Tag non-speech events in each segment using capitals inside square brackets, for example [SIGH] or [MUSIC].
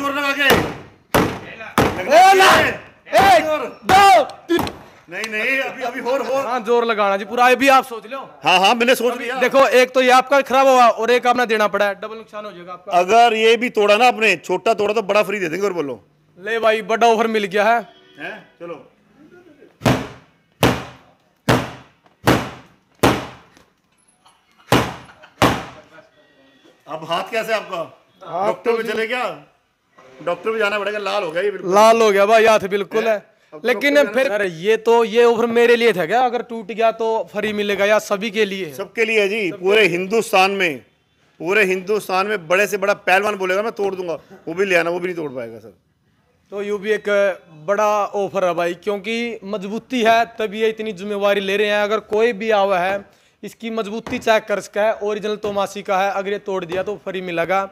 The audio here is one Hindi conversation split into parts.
जोर हाँ लगाना जी पूरा भी आप सोच लो हाँ हाँ मैंने सोच लिया देखो एक तो ये आपका खराब हुआ और एक आपने देना पड़ा है डबल नुकसान हो जाएगा आपका अगर ये भी तोड़ा ना आपने छोटा तोड़ा तो बड़ा फ्री दे देंगे और बोलो ले भाई बड़ा ऑफर मिल गया है, है? चलो अब हाथ कैसे आपका डॉक्टर में तो चले क्या डॉक्टर भी जाना पड़ेगा लाल हो गया ये बिल्कुल लाल हो गया भाई हाथ बिल्कुल है तो लेकिन फिर अरे ये तो ये ऑफर मेरे लिए था क्या अगर टूट गया तो फ्री मिलेगा या सभी के लिए सबके लिए जी पूरे हिंदुस्तान में पूरे हिंदुस्तान में बड़े से बड़ा पहलवान बोलेगा मैं तोड़ दूंगा वो भी ले आना वो भी नहीं तोड़ पाएगा सर तो यू भी एक बड़ा ऑफर है भाई क्योंकि मजबूती है तभी ये इतनी जिम्मेवारी ले रहे हैं अगर कोई भी आवा है इसकी मजबूती चेक कर सका है ओरिजिनल तोमासी का है अगर ये तोड़ दिया तो फ्री मिलेगा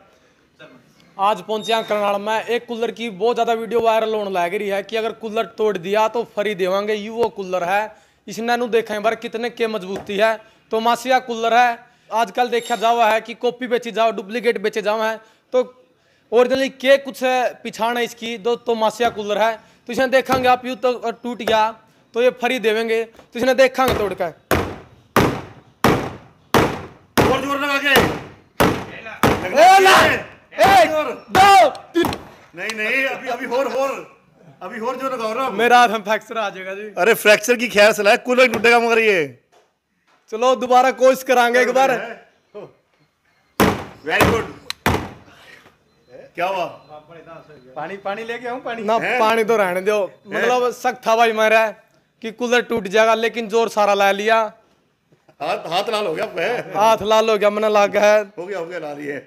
आज पहुंचे हैं करनाल में एक कूलर की बहुत ज़्यादा वीडियो वायरल होने लग रही है कि अगर कूलर तोड़ दिया तो फरी देवांगे ये वो कूलर है इसने नु देखें बार कितने के मजबूती है तो मासिया कूलर है आजकल देखा जाओ है कि कॉपी बेची जाओ डुप्लीकेट बेचे जाओ है तो ओरिजिनली के कुछ पिछाण है इसकी दो तो मासिया कूलर है तो इसने देखेंगे आप यू तो टूट गया तो ये फरी देवेंगे तो इसने देखेंगे तोड़ कर के एक दो तीन नहीं नहीं अभी अभी और और अभी और जो लगाओ ना मेरा हाथ फ्रैक्चर आ जाएगा जी अरे फ्रैक्चर की खैर सलाह कूलर टूटेगा मगर ये चलो दोबारा कोशिश कराएंगे एक बार वेरी गुड क्या हुआ पानी पानी लेके आऊं पानी ना पानी तो रहने दो मतलब सख्त हवा ही मारा है कि कूलर टूट जाएगा लेकिन जोर सारा ला लिया हाथ हाथ लाल हो गया आपका हाथ लाल हो गया मैंने लाग है हो गया हो गया लाल ये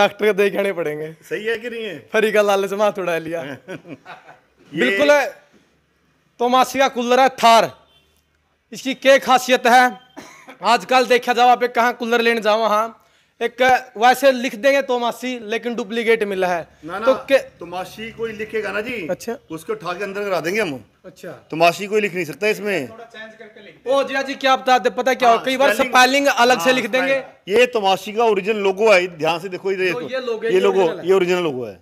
डॉक्टर को देखने पड़ेंगे सही है कि नहीं है फरी का लाल से हाथ उड़ा लिया [LAUGHS] बिल्कुल तो मासी का कूलर है थार इसकी क्या खासियत है आजकल देखा जाओ आप कहाँ कूलर लेने जाओ हाँ एक वैसे लिख देंगे तोमासी लेकिन डुप्लीकेट मिला है ना, तो ना, तोमासी कोई लिखेगा ना जी अच्छा उसको उठा के अंदर करा देंगे हम अच्छा तोमासी कोई लिख नहीं सकता इसमें ओ जिया जी क्या बता दे पता क्या हाँ, कई बार स्पेलिंग अलग से हाँ, लिख देंगे ये तोमासी का ओरिजिनल लोगो है ध्यान से देखो तो तो। ये ये लोगो ये ओरिजिनल लोगो है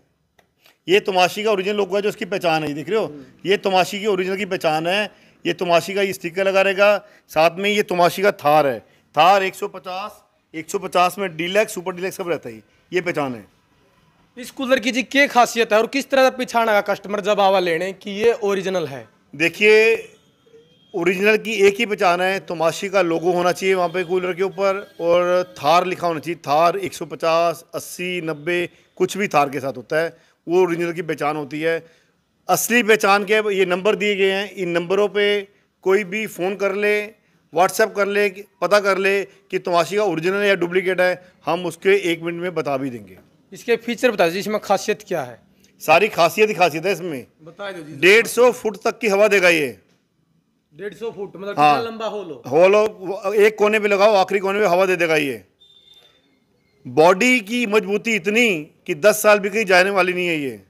ये तोमाशी का ओरिजिनल लोगो है जो उसकी पहचान है देख रहे हो ये तोमाशी की ओरिजिनल की पहचान है ये तुमाशी तो का ये स्टिकर लगा रहेगा साथ में ये तुमाशी का थार है थार एक सौ पचास 150 में डीलैक्स सुपर डीलैक्स सब रहता है ये पहचान है इस कूलर की जी क्या खासियत है और किस तरह का पिछाड़ेगा कस्टमर जब आवा लेने कि ये ओरिजिनल है देखिए ओरिजिनल की एक ही पहचान है तोमाशी का लोगो होना चाहिए वहाँ पे कूलर के ऊपर और थार लिखा होना चाहिए थार 150 80 90 कुछ भी थार के साथ होता है वो ओरिजिनल की पहचान होती है असली पहचान के ये नंबर दिए गए हैं इन नंबरों पर कोई भी फ़ोन कर ले व्हाट्सएप कर ले पता कर ले कि तमाशी का ओरिजिनल या डुप्लीकेट है हम उसके एक मिनट में बता भी देंगे इसके फीचर बता दीजिए इसमें खासियत क्या है सारी खासियत ही खासियत है इसमें डेढ़ सौ फुट तक की हवा देगा ये डेढ़ सौ फुट मतलब हाँ, लंबा होलो होलो एक कोने पे लगाओ आखिरी कोने पे हवा दे देगा ये बॉडी की मजबूती इतनी कि 10 साल भी कहीं जाने वाली नहीं है ये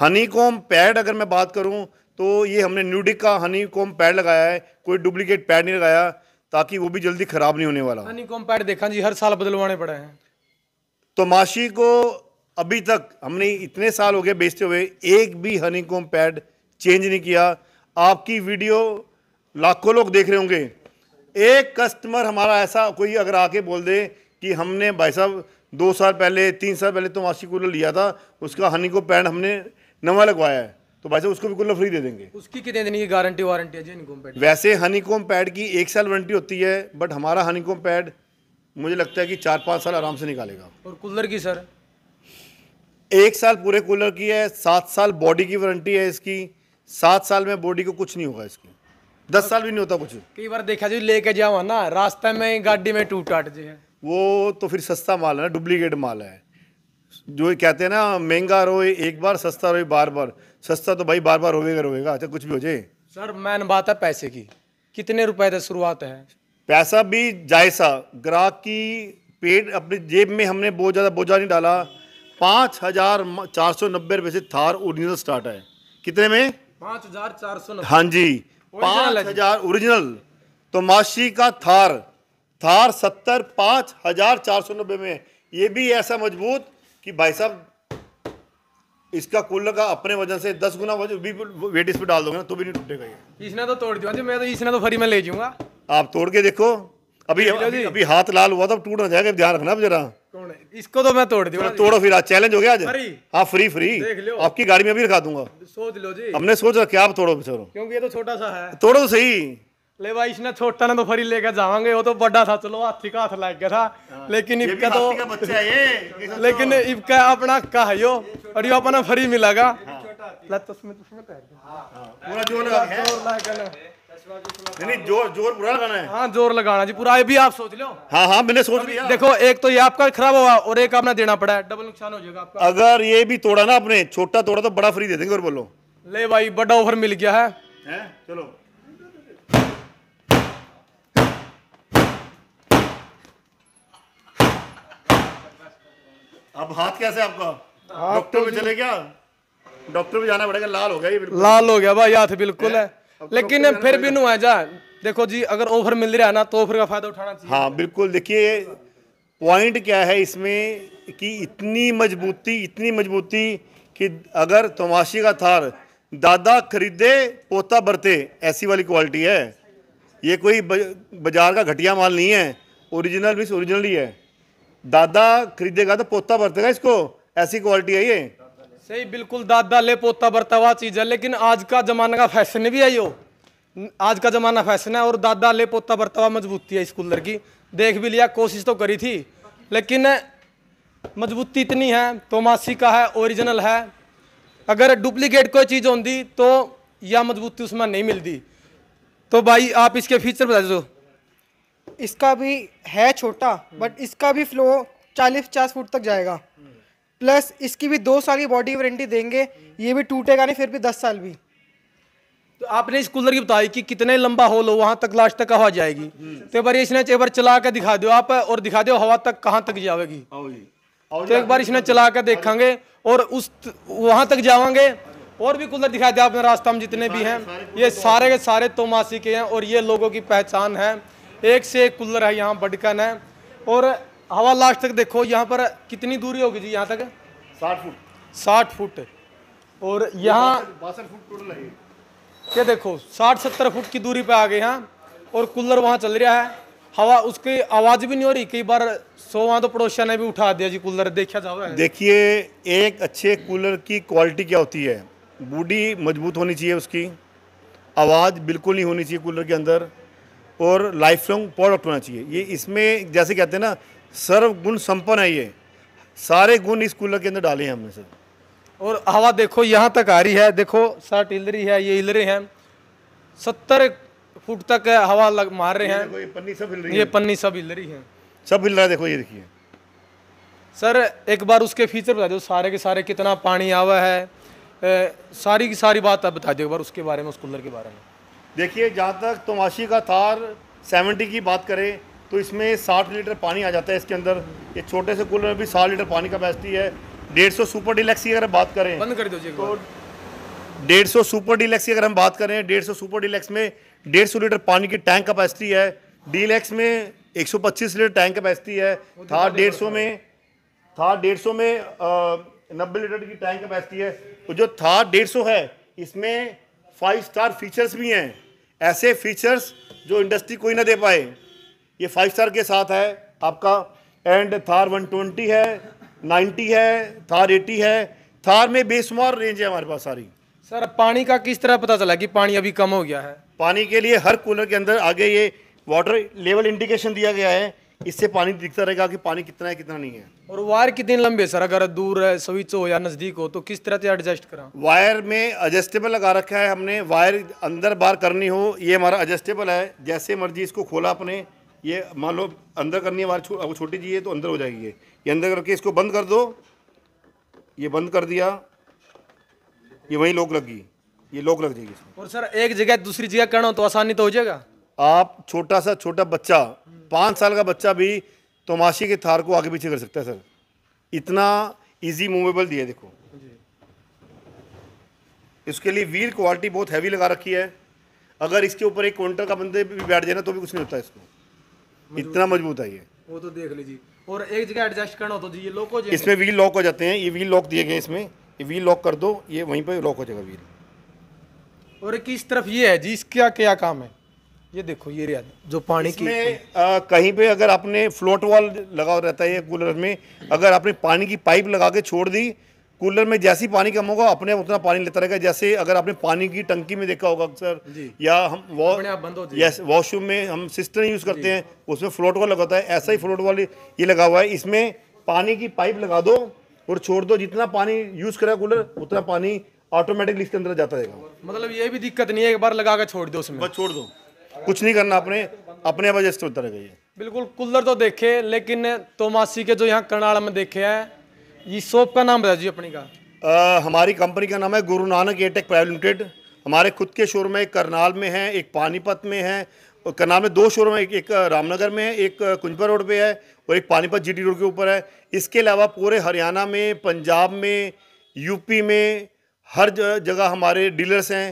हनी कॉम पैड अगर मैं बात करूं तो ये हमने न्यूडिक का हनी कॉम पैड लगाया है कोई डुप्लीकेट पैड नहीं लगाया ताकि वो भी जल्दी ख़राब नहीं होने वाला हनी कॉम पैड देखा जी हर साल बदलवाने पड़े हैं तो माशी को अभी तक हमने इतने साल हो गए बेचते हुए एक भी हनी कॉम पैड चेंज नहीं किया आपकी वीडियो लाखों लोग देख रहे होंगे एक कस्टमर हमारा ऐसा कोई अगर आके बोल दे कि हमने भाई साहब दो साल पहले तीन साल पहले तो माशी कूलर लिया था उसका हनी को पैड हमने नवा लगवाया है तो भाई साहब उसको भी कुल्ला फ्री दे देंगे उसकी कितने दिन की गारंटी वारंटी है जी पैड वैसे हनीकॉम पैड की एक साल वारंटी होती है बट हमारा हनीकॉम पैड मुझे लगता है कि चार पाँच साल आराम से निकालेगा और कूलर की सर एक साल पूरे कूलर की है सात साल बॉडी की वारंटी है इसकी सात साल में बॉडी को कुछ नहीं होगा इसकी दस साल भी नहीं होता कुछ कई बार देखा जी लेके जाओ ना रास्ते में गाड़ी में टूट टाट जी वो तो फिर सस्ता माल है ना डुप्लीकेट माल है जो कहते हैं ना महंगा रोए एक बार सस्ता रोए बार बार सस्ता तो भाई बार बार रोएगा रोएगा अच्छा कुछ भी हो जाए सर मैन बात है पैसे की कितने रुपए से शुरुआत है पैसा भी जायसा ग्राहक की पेट अपनी जेब में हमने बहुत ज़्यादा बोझा नहीं डाला पाँच हज़ार चार सौ नब्बे रुपये से थार ओरिजिनल स्टार्ट है कितने में पाँच हज़ार चार सौ हाँ जी पाँच हज़ार ओरिजिनल तो माशी का थार थार सत्तर पाँच हज़ार चार सौ नब्बे में ये भी ऐसा मजबूत कि भाई साहब इसका कूलर का अपने वजन से दस गुना वजन भी वेट इस पर डाल दोगे ना तो भी नहीं टूटेगा ये इसने तो तोड़ दिया मैं तो इसने तो फ्री में ले जाऊंगा आप तोड़ के देखो अभी अभी, अभी हाथ लाल हुआ था टूट ना जाएगा ध्यान रखना जरा इसको तो मैं तोड़ दिया तोड़ो फिर आज चैलेंज हो गया आज हाँ फ्री फ्री आपकी गाड़ी में भी रखा दूंगा सोच लो जी हमने सोच रखा आप तोड़ो बिचारो क्योंकि ये तो छोटा सा है तोड़ो तो सही ले भाई इसने छोटा ना तो फरी लेकर जावांगे वो तो बड़ा था चलो हाथी का हाथ लग गया था हाँ। लेकिन इबका तो लेकिन इबका अपना का है यो और यो अपना फरी ले तो उसमें उसमें पूरा जोर मिलेगा नहीं जोर जोर पूरा लगाना है हाँ जोर लगाना जी पूरा ये भी आप सोच लो हाँ हाँ मैंने सोच लिया देखो एक तो ये आपका खराब हुआ और एक आपने देना पड़ा है डबल नुकसान हो जाएगा आपका अगर ये भी तोड़ा ना आपने छोटा तोड़ा तो बड़ा फ्री दे देंगे और बोलो ले भाई बड़ा ऑफर मिल गया है, है? चलो अब हाथ कैसे आपका डॉक्टर में तो चले गया डॉक्टर में जाना पड़ेगा लाल हो गया ये लाल हो गया भाई हाथ बिल्कुल है लेकिन फिर भी नु आ जा देखो जी अगर ऑफर मिल रहा है ना तो ऑफर का फायदा उठाना चाहिए हाँ बिल्कुल देखिए पॉइंट क्या है इसमें कि इतनी मजबूती इतनी मजबूती कि अगर तमाशी का थार दादा खरीदे पोता बरते ऐसी वाली क्वालिटी है ये कोई बाजार का घटिया माल नहीं है ओरिजिनल भी ओरिजिनल ही है दादा खरीदेगा तो पोता बरतेगा इसको ऐसी क्वालिटी है ये सही बिल्कुल दादा ले पोता बरता हुआ चीज़ है लेकिन आज का ज़माना का फैशन भी है यो आज का ज़माना फैशन है और दादा ले पोता बरता हुआ मजबूती है इस कूलर की देख भी लिया कोशिश तो करी थी लेकिन मजबूती इतनी है तोमासी का है ओरिजिनल है अगर डुप्लीकेट कोई चीज़ होती तो यह मजबूती उसमें नहीं मिलती तो भाई आप इसके फीचर बता दो इसका भी है छोटा बट इसका भी फ्लो चालीस पचास फुट तक जाएगा प्लस इसकी भी दो साल की बॉडी वारंटी देंगे ये भी टूटेगा नहीं फिर भी दस साल भी तो आपने इस कूलर की बताई कि कितने लंबा होल हो वहाँ तक लास्ट तक हवा जाएगी तो एक बार इसने एक बार चला कर दिखा दो आप और दिखा दो हवा तक कहाँ तक जाएगी हाँ तो एक बार इसने चला कर देखेंगे और उस वहाँ तक जाओगे और भी कूलर दिखा दिया आपने रास्ता में जितने भी हैं ये सारे के सारे तोमासी के हैं और ये लोगों की पहचान है एक से एक कूलर है यहाँ बडकन है और हवा लास्ट तक देखो यहाँ पर कितनी दूरी होगी जी यहाँ तक साठ फुट साठ फुट और यहाँ बासठ फुट टोटल है ये देखो साठ सत्तर फुट की दूरी पे आ गए यहाँ और कूलर वहाँ चल रहा है हवा उसकी आवाज़ भी नहीं हो रही कई बार सो वहाँ तो पड़ोसिया ने भी उठा दिया जी कूलर देखा जाओ देखिए एक अच्छे कूलर की क्वालिटी क्या होती है बूढ़ी मजबूत होनी चाहिए उसकी आवाज़ बिल्कुल नहीं होनी चाहिए कूलर के अंदर और लाइफ लॉन्ग प्रोडक्ट होना चाहिए ये इसमें जैसे कहते हैं ना सर्व गुण संपन्न है ये सारे गुण इस कूलर के अंदर डाले हैं हमने सर और हवा देखो यहाँ तक आ रही है देखो साठ रही है ये हिल रहे हैं सत्तर फुट तक हवा लग मार रहे हैं ये पन्नी सब हिल रही है ये पन्नी सब हिल रही है सब हिल रहा है देखो ये देखिए सर एक बार उसके फीचर बता दो सारे के सारे कितना पानी आवा है ए, सारी की सारी बात आप बता दो एक बार उसके बारे में उस कूलर के बारे में देखिए जहाँ तक तमाशी का तार 70 की बात करें तो इसमें 60 लीटर पानी आ जाता है इसके अंदर ये छोटे से कूलर में भी 60 लीटर पानी कैपेसिटी है डेढ़ सौ सुपर डिलेक्स की अगर बात करें बंद कर दीजिए तो डेढ़ सौ सुपर डिलेक्स की अगर हम बात करें डेढ़ सौ सुपर डिलेक्स में डेढ़ सौ लीटर पानी की टैंक कैपेसिटी है डीलेक्स में पच्चीस लीटर टैंक कैपेसिटी है था डेढ़ सौ में था डेढ़ सौ में नब्बे लीटर की टैंक कैपेसिटी है तो जो थार डेढ़ सौ है इसमें फाइव स्टार फीचर्स भी हैं ऐसे फीचर्स जो इंडस्ट्री कोई ना दे पाए ये फाइव स्टार के साथ है आपका एंड थार 120 है 90 है थार 80 है थार में बेशुमार रेंज है हमारे पास सारी सर पानी का किस तरह पता चला कि पानी अभी कम हो गया है पानी के लिए हर कूलर के अंदर आगे ये वाटर लेवल इंडिकेशन दिया गया है इससे पानी दिखता रहेगा कि पानी कितना है कितना नहीं है और वायर कितने लंबे सर अगर दूर है स्विच हो या नज़दीक हो तो किस तरह से एडजस्ट करा वायर में एडजस्टेबल लगा रखा है हमने वायर अंदर बाहर करनी हो ये हमारा एडजस्टेबल है जैसे मर्जी इसको खोला अपने ये मान लो अंदर करनी है वायर छो, छोटी चाहिए तो अंदर हो जाएगी ये ये अंदर करके इसको बंद कर दो ये बंद कर दिया ये वहीं लोक लगी ये लोक लग जाएगी और सर एक जगह दूसरी जगह करना हो तो आसानी तो हो जाएगा आप छोटा सा छोटा बच्चा पाँच साल का बच्चा भी तोमाशी के थार को आगे पीछे कर सकता है सर इतना इजी मूवेबल दिया देखो इसके लिए व्हील क्वालिटी बहुत हैवी लगा रखी है अगर इसके ऊपर एक क्विंटल का बंदे भी बैठ जाए ना तो भी कुछ नहीं होता इसको इतना मजबूत है ये वो तो देख लीजिए और एक जगह एडजस्ट करना होता तो है ये लॉक हो जाए इसमें व्हील लॉक हो जाते हैं ये व्हील लॉक दिए गए इसमें ये व्हील लॉक कर दो ये वहीं पर लॉक हो जाएगा व्हील और किस तरफ ये है जी इसका क्या काम है ये देखो ये रिया जो पानी की आ, कहीं पे अगर आपने फ्लोट वॉल लगा रहता है कूलर में अगर आपने पानी की पाइप लगा के छोड़ दी कूलर में जैसे ही पानी कम होगा अपने उतना पानी लेता रहेगा जैसे अगर आपने पानी की टंकी में देखा होगा अक्सर या हम वॉशरूम में हम सिस्टम यूज़ करते हैं उसमें फ्लोट वॉल लगाता है ऐसा ही फ्लोट वॉल ये लगा हुआ है इसमें पानी की पाइप लगा दो और छोड़ दो जितना पानी यूज़ करेगा कूलर उतना पानी ऑटोमेटिकली इसके अंदर जाता रहेगा मतलब ये भी दिक्कत नहीं है एक बार लगा कर छोड़ दो उसमें छोड़ दो कुछ नहीं करना अपने अपने वजह से उतर गई है बिल्कुल कुल्लर तो देखे लेकिन तोमासी के जो यहाँ करनाल में देखे हैं ये शॉप का नाम बता जी अपनी का आ, हमारी कंपनी का नाम है गुरु नानक एटेक प्राइवेट लिमिटेड हमारे खुद के शोरूम एक करनाल में है एक पानीपत में है और करनाल में दो शोरूम में एक, एक रामनगर में है एक कुंजपा रोड पे है और एक पानीपत जी रोड के ऊपर है इसके अलावा पूरे हरियाणा में पंजाब में यूपी में हर जगह हमारे डीलर्स हैं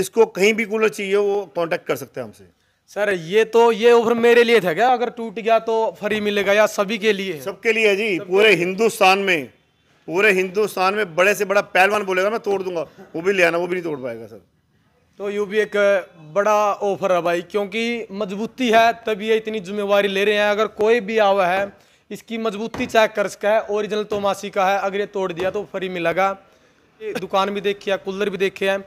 जिसको कहीं भी कूलर चाहिए वो कॉन्टैक्ट कर सकते हैं हमसे सर ये तो ये ऑफर मेरे लिए था क्या अगर टूट गया तो फ्री मिलेगा या सभी के लिए सबके लिए जी पूरे हिंदुस्तान में पूरे हिंदुस्तान में बड़े से बड़ा पहलवान बोलेगा मैं तोड़ दूंगा वो भी ले आना वो भी नहीं तोड़ पाएगा सर तो यू भी एक बड़ा ऑफर है भाई क्योंकि मजबूती है तभी ये इतनी जिम्मेवारी ले रहे हैं अगर कोई भी आवा है इसकी मजबूती चेक कर सका है ओरिजिनल तोमासी का है अगर ये तोड़ दिया तो फ्री मिलेगा दुकान भी देखी है कूलर भी देखे हैं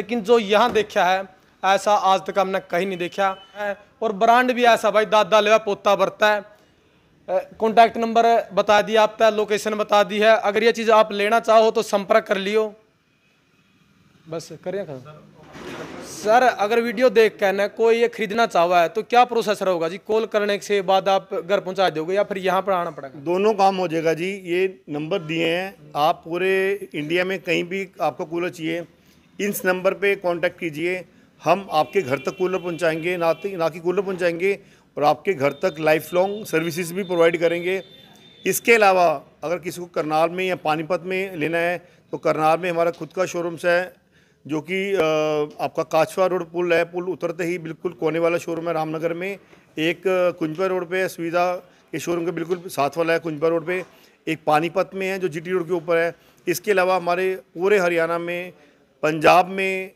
लेकिन जो यहाँ देखा है ऐसा आज तक हमने कहीं नहीं देखा है और ब्रांड भी ऐसा भाई दादा लेवा पोता बरता है कॉन्टैक्ट नंबर बता दिया आपका लोकेशन बता दी है अगर ये चीज़ आप लेना चाहो तो संपर्क कर लियो बस करिए सर अगर वीडियो देख कर ना कोई ये खरीदना चाहो है तो क्या प्रोसेस होगा जी कॉल करने से बाद आप घर पहुंचा दोगे या फिर यहाँ पर आना पड़ेगा दोनों काम हो जाएगा जी ये नंबर दिए हैं आप पूरे इंडिया में कहीं भी आपको कूलर चाहिए इस नंबर पे कांटेक्ट कीजिए हम आपके घर तक कूलर पहुंचाएंगे ना तो- ना कि कूलर पहुंचाएंगे और आपके घर तक लाइफ लॉन्ग सर्विसेज भी प्रोवाइड करेंगे इसके अलावा अगर किसी को करनाल में या पानीपत में लेना है तो करनाल में हमारा खुद का शोरूम्स है जो कि आपका काछवा रोड पुल है पुल उतरते ही बिल्कुल कोने वाला शोरूम है रामनगर में एक कुंजवा रोड पर है सुविधा के शोरूम के बिल्कुल साथ वाला है कुंजवा रोड पर एक पानीपत में है जो जी रोड के ऊपर है इसके अलावा हमारे पूरे हरियाणा में पंजाब में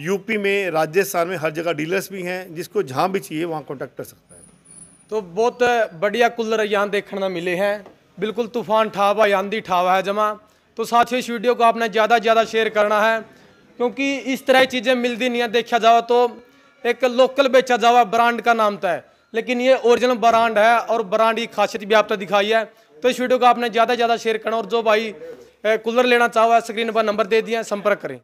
यूपी में राजस्थान में हर जगह डीलर्स भी हैं जिसको जहाँ भी चाहिए वहाँ कॉन्टैक्ट कर सकता है तो बहुत बढ़िया कूलर यहाँ देखने मिले हैं बिल्कुल तूफान ठावा आंधी ठावा है जमा तो साथ ही इस वीडियो को आपने ज़्यादा ज़्यादा शेयर करना है क्योंकि इस तरह की चीज़ें मिलती नहीं है देखा जाओ तो एक लोकल बेचा जावा ब्रांड का नाम था तो लेकिन ये ओरिजिनल ब्रांड है और ब्रांड की खासियत भी आपने दिखाई है तो इस वीडियो को आपने ज़्यादा से ज़्यादा शेयर करना और जो भाई कूलर लेना चाहो स्क्रीन पर नंबर दे दिए संपर्क करें